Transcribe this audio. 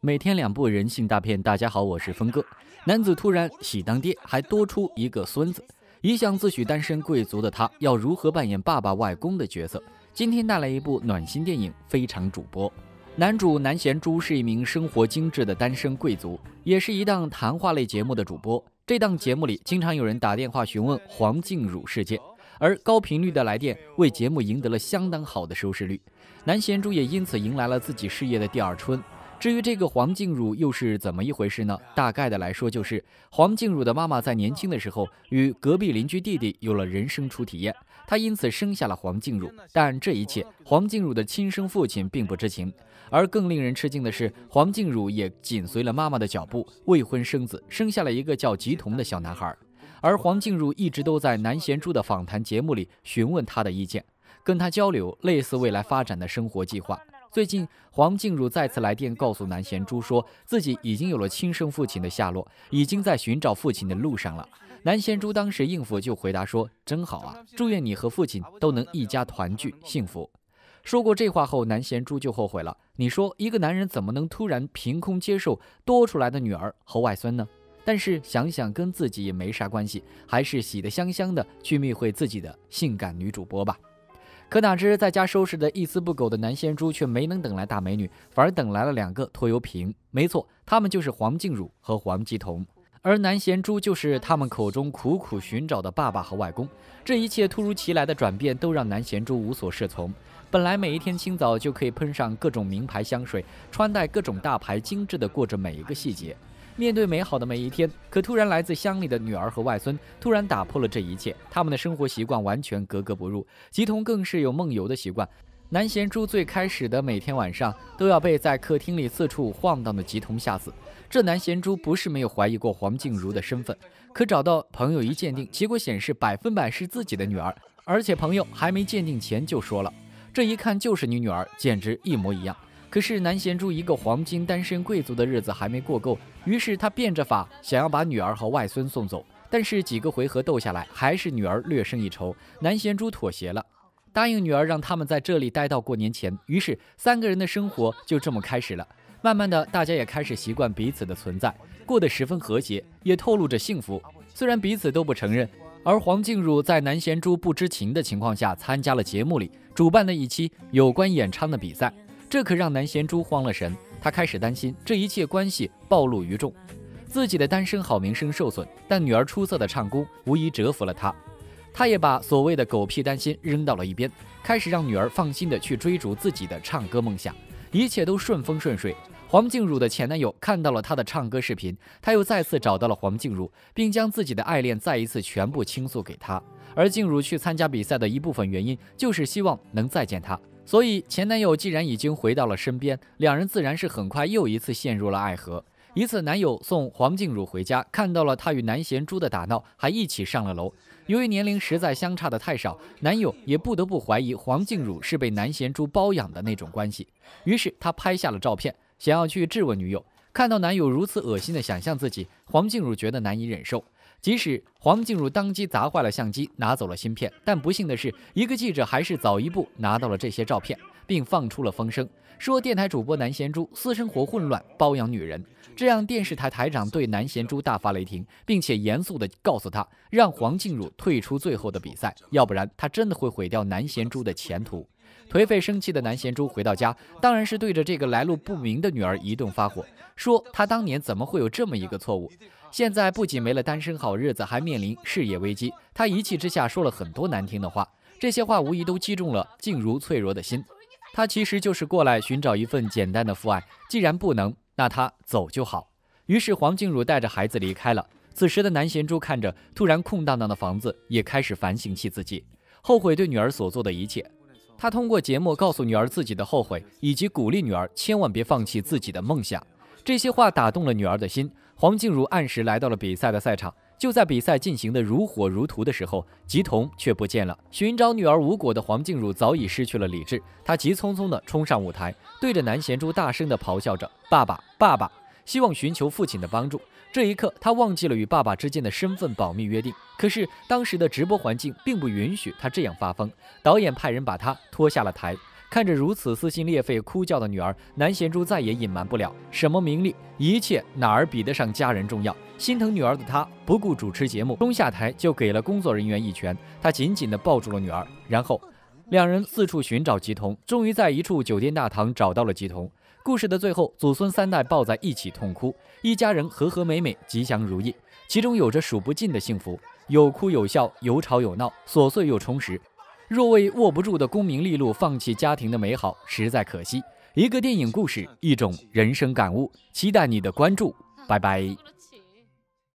每天两部人性大片，大家好，我是峰哥。男子突然喜当爹，还多出一个孙子。一向自诩单身贵族的他，要如何扮演爸爸外公的角色？今天带来一部暖心电影《非常主播》。男主南贤珠是一名生活精致的单身贵族，也是一档谈话类节目的主播。这档节目里，经常有人打电话询问黄静汝事件，而高频率的来电为节目赢得了相当好的收视率。南贤珠也因此迎来了自己事业的第二春。至于这个黄静汝又是怎么一回事呢？大概的来说，就是黄静汝的妈妈在年轻的时候与隔壁邻居弟弟有了人生初体验，她因此生下了黄静汝。但这一切，黄静汝的亲生父亲并不知情。而更令人吃惊的是，黄静汝也紧随了妈妈的脚步，未婚生子，生下了一个叫吉童的小男孩。而黄静汝一直都在南贤珠的访谈节目里询问他的意见，跟他交流类似未来发展的生活计划。最近黄静茹再次来电，告诉南贤珠说自己已经有了亲生父亲的下落，已经在寻找父亲的路上了。南贤珠当时应付就回答说：“真好啊，祝愿你和父亲都能一家团聚，幸福。”说过这话后，南贤珠就后悔了。你说一个男人怎么能突然凭空接受多出来的女儿和外孙呢？但是想想跟自己也没啥关系，还是洗得香香的去密会自己的性感女主播吧。可哪知，在家收拾的一丝不苟的南贤珠却没能等来大美女，反而等来了两个拖油瓶。没错，他们就是黄静汝和黄继同。而南贤珠就是他们口中苦苦寻找的爸爸和外公。这一切突如其来的转变都让南贤珠无所适从。本来每一天清早就可以喷上各种名牌香水，穿戴各种大牌，精致的过着每一个细节。面对美好的每一天，可突然来自乡里的女儿和外孙突然打破了这一切。他们的生活习惯完全格格不入，吉童更是有梦游的习惯。南贤珠最开始的每天晚上都要被在客厅里四处晃荡的吉童吓死。这南贤珠不是没有怀疑过黄静茹的身份，可找到朋友一鉴定，结果显示百分百是自己的女儿。而且朋友还没鉴定前就说了，这一看就是你女儿，简直一模一样。可是南贤珠一个黄金单身贵族的日子还没过够，于是他变着法想要把女儿和外孙送走。但是几个回合斗下来，还是女儿略胜一筹。南贤珠妥协了，答应女儿让他们在这里待到过年前。于是三个人的生活就这么开始了。慢慢的，大家也开始习惯彼此的存在，过得十分和谐，也透露着幸福。虽然彼此都不承认。而黄静茹在南贤珠不知情的情况下，参加了节目里主办的一期有关演唱的比赛。这可让南贤珠慌了神，她开始担心这一切关系暴露于众，自己的单身好名声受损。但女儿出色的唱功无疑折服了她，她也把所谓的狗屁担心扔到了一边，开始让女儿放心的去追逐自己的唱歌梦想。一切都顺风顺水。黄静茹的前男友看到了她的唱歌视频，他又再次找到了黄静茹，并将自己的爱恋再一次全部倾诉给她。而静茹去参加比赛的一部分原因就是希望能再见他。所以前男友既然已经回到了身边，两人自然是很快又一次陷入了爱河。一次，男友送黄静茹回家，看到了她与南贤珠的打闹，还一起上了楼。由于年龄实在相差的太少，男友也不得不怀疑黄静茹是被南贤珠包养的那种关系，于是他拍下了照片，想要去质问女友。看到男友如此恶心的想象自己，黄静茹觉得难以忍受。即使黄静茹当机砸坏了相机，拿走了芯片，但不幸的是，一个记者还是早一步拿到了这些照片，并放出了风声，说电台主播南贤珠私生活混乱，包养女人，这让电视台台长对南贤珠大发雷霆，并且严肃地告诉他，让黄静茹退出最后的比赛，要不然他真的会毁掉南贤珠的前途。颓废生气的南贤珠回到家，当然是对着这个来路不明的女儿一顿发火，说她当年怎么会有这么一个错误？现在不仅没了单身好日子，还面临事业危机。他一气之下说了很多难听的话，这些话无疑都击中了静茹脆弱的心。他其实就是过来寻找一份简单的父爱，既然不能，那他走就好。于是黄静茹带着孩子离开了。此时的南贤珠看着突然空荡荡的房子，也开始反省起自己，后悔对女儿所做的一切。他通过节目告诉女儿自己的后悔，以及鼓励女儿千万别放弃自己的梦想。这些话打动了女儿的心。黄静茹按时来到了比赛的赛场。就在比赛进行的如火如荼的时候，吉童却不见了。寻找女儿无果的黄静茹早已失去了理智，她急匆匆地冲上舞台，对着南贤珠大声地咆哮着：“爸爸，爸爸！”希望寻求父亲的帮助。这一刻，他忘记了与爸爸之间的身份保密约定。可是当时的直播环境并不允许他这样发疯，导演派人把他拖下了台。看着如此撕心裂肺、哭叫的女儿，南贤珠再也隐瞒不了什么名利，一切哪儿比得上家人重要？心疼女儿的他，不顾主持节目，中下台就给了工作人员一拳。他紧紧地抱住了女儿，然后。两人四处寻找吉童，终于在一处酒店大堂找到了吉童。故事的最后，祖孙三代抱在一起痛哭，一家人和和美美，吉祥如意，其中有着数不尽的幸福，有哭有笑，有吵有闹，琐碎又充实。若为握不住的功名利禄，放弃家庭的美好，实在可惜。一个电影故事，一种人生感悟，期待你的关注，拜拜。